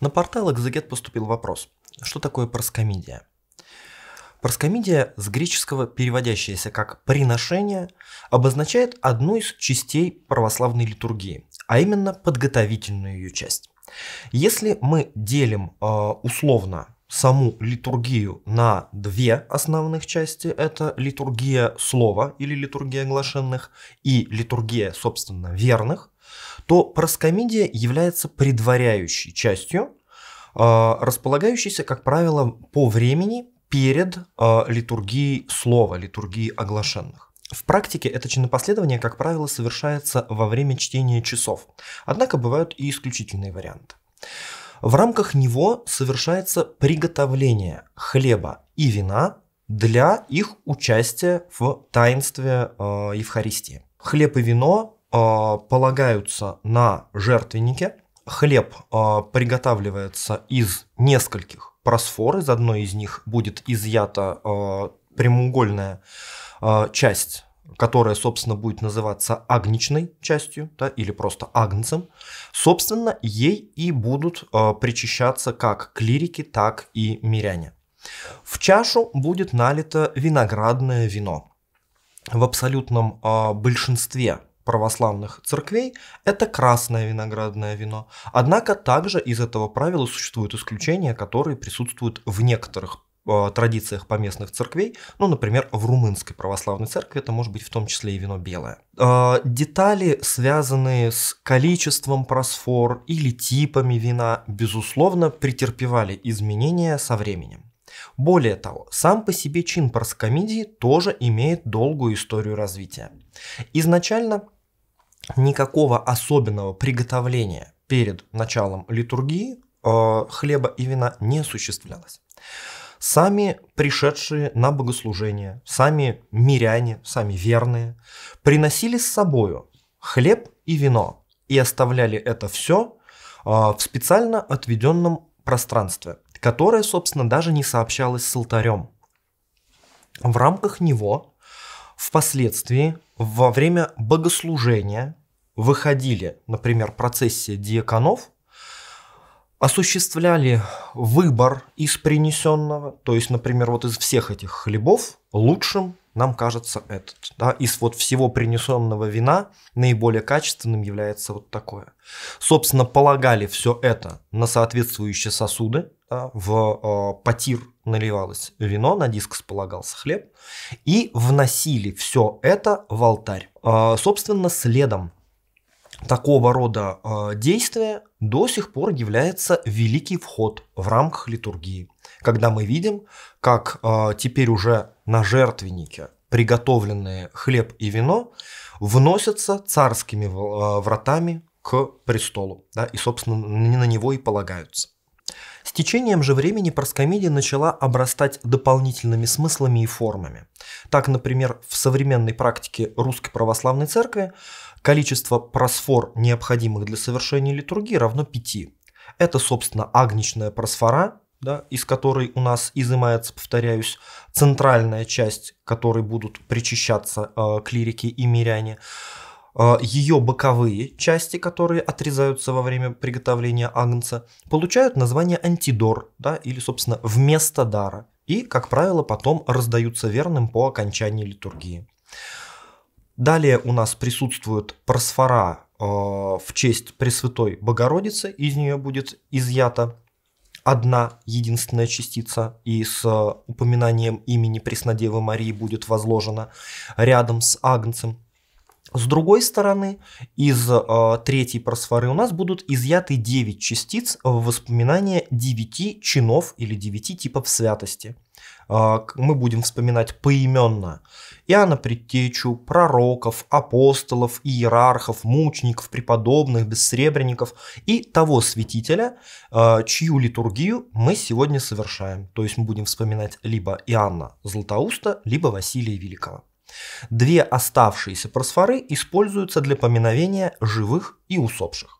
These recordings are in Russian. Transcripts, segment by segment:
На портал Экзегет поступил вопрос, что такое проскомидия? Проскомидия с греческого, переводящаяся как «приношение», обозначает одну из частей православной литургии, а именно подготовительную ее часть. Если мы делим э, условно саму литургию на две основных части. Это литургия слова или литургия оглашенных и литургия, собственно, верных то параскомедия является предваряющей частью, а, располагающейся, как правило, по времени перед а, литургией слова, литургией оглашенных. В практике это чинопоследование, как правило, совершается во время чтения часов, однако бывают и исключительные варианты. В рамках него совершается приготовление хлеба и вина для их участия в таинстве э, Евхаристии. Хлеб и вино Э, полагаются на жертвенники. Хлеб э, приготавливается из нескольких просфор, из одной из них будет изъята э, прямоугольная часть которая, собственно, будет называться агничной частью, да, или просто агнцем, собственно, ей и будут э, причащаться как клирики, так и миряне. В чашу будет налито виноградное вино. В абсолютном э, большинстве православных церквей – это красное виноградное вино. Однако также из этого правила существуют исключения, которые присутствуют в некоторых э, традициях поместных церквей, ну, например, в румынской православной церкви это может быть в том числе и вино белое. Э, детали, связанные с количеством просфор или типами вина, безусловно, претерпевали изменения со временем. Более того, сам по себе чин парскомидии тоже имеет долгую историю развития. Изначально никакого особенного приготовления перед началом литургии э, хлеба и вина не осуществлялось. Сами пришедшие на богослужение, сами миряне, сами верные приносили с собою хлеб и вино и оставляли это все э, в специально отведенном пространстве, которое, собственно, даже не сообщалось с алтарем. В рамках него впоследствии во время богослужения выходили, например, процессия диаконов, осуществляли выбор из принесенного, то есть, например, вот из всех этих хлебов лучшим нам кажется этот. Да? Из вот всего принесенного вина наиболее качественным является вот такое. Собственно, полагали все это на соответствующие сосуды, да, э, в э, потир наливалось вино, на диск располагался хлеб, и вносили все это в алтарь. Э, собственно, следом такого рода э, действия до сих пор является великий вход в рамках литургии, когда мы видим, как э, теперь уже на жертвеннике приготовленные хлеб и вино вносятся царскими э, вратами к престолу, да, и, собственно, на него и полагаются. С течением же времени проскомедия начала обрастать дополнительными смыслами и формами. Так, например, в современной практике Русской Православной Церкви количество просфор, необходимых для совершения литургии, равно пяти. Это, собственно, агничная просфора, да, из которой у нас изымается, повторяюсь, центральная часть, которой будут причащаться э, клирики и миряне – а, ее боковые части, которые отрезаются во время приготовления агнца, получают название антидор, да, или, собственно, вместо дара, и, как правило, потом раздаются верным по окончании литургии. Далее у нас присутствуют просфора э, в честь Пресвятой Богородицы, из нее будет изъята одна единственная частица и с а, упоминанием имени Преснодевы Марии будет возложена рядом с Агнцем. С другой стороны, из э, третьей просфоры у нас будут изъяты 9 частиц в воспоминания 9 чинов или 9 типов святости. Э, мы будем вспоминать поименно Иоанна Предтечу, пророков, апостолов, иерархов, мучеников, преподобных, бессребренников и того святителя, э, чью литургию мы сегодня совершаем. То есть мы будем вспоминать либо Иоанна Златоуста, либо Василия Великого. Две оставшиеся просфоры используются для поминовения живых и усопших.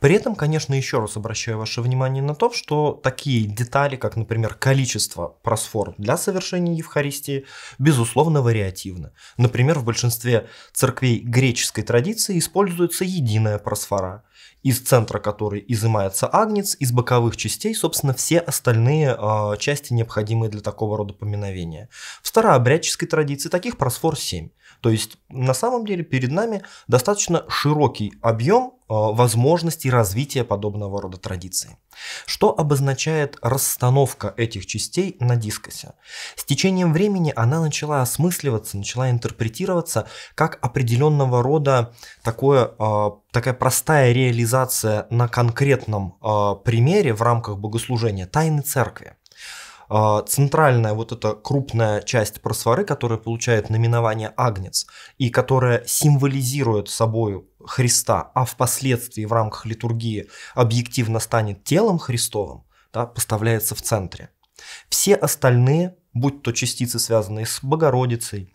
При этом, конечно, еще раз обращаю ваше внимание на то, что такие детали, как, например, количество просфор для совершения Евхаристии, безусловно, вариативны. Например, в большинстве церквей греческой традиции используется единая просфора, из центра которой изымается агнец, из боковых частей, собственно, все остальные э, части, необходимые для такого рода поминовения. В старообрядческой традиции таких просфор 7. То есть, на самом деле, перед нами достаточно широкий объем Э, возможности развития подобного рода традиции. Что обозначает расстановка этих частей на дискосе? С течением времени она начала осмысливаться, начала интерпретироваться как определенного рода такое, э, такая простая реализация на конкретном э, примере в рамках богослужения тайны церкви центральная вот эта крупная часть просворы, которая получает наименование Агнец и которая символизирует собою Христа, а впоследствии в рамках литургии объективно станет телом Христовым, да, поставляется в центре. Все остальные, будь то частицы, связанные с Богородицей,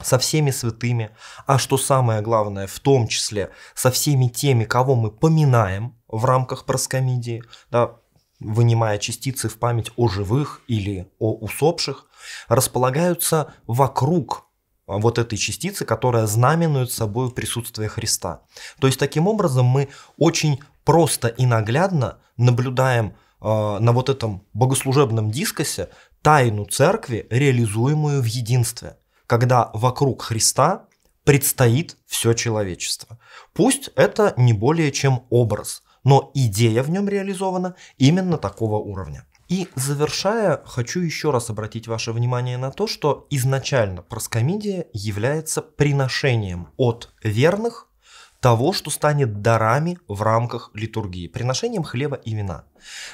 со всеми святыми, а что самое главное, в том числе со всеми теми, кого мы поминаем в рамках проскомидии, да, вынимая частицы в память о живых или о усопших, располагаются вокруг а, вот этой частицы, которая знаменует собой присутствие Христа. То есть таким образом мы очень просто и наглядно наблюдаем э, на вот этом богослужебном дискосе тайну церкви, реализуемую в единстве, когда вокруг Христа предстоит все человечество. Пусть это не более чем образ, но идея в нем реализована именно такого уровня. И завершая, хочу еще раз обратить ваше внимание на то, что изначально проскомидия является приношением от верных того, что станет дарами в рамках литургии, приношением хлеба и вина.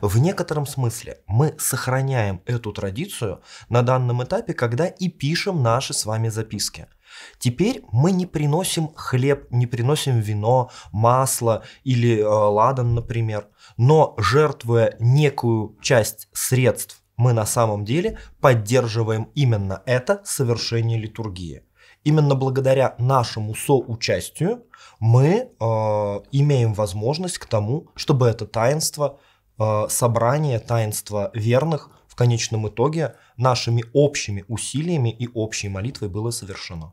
В некотором смысле мы сохраняем эту традицию на данном этапе, когда и пишем наши с вами записки – Теперь мы не приносим хлеб, не приносим вино, масло или э, ладан, например, но жертвуя некую часть средств, мы на самом деле поддерживаем именно это совершение литургии. Именно благодаря нашему соучастию мы э, имеем возможность к тому, чтобы это таинство, э, собрание таинства верных в конечном итоге нашими общими усилиями и общей молитвой было совершено.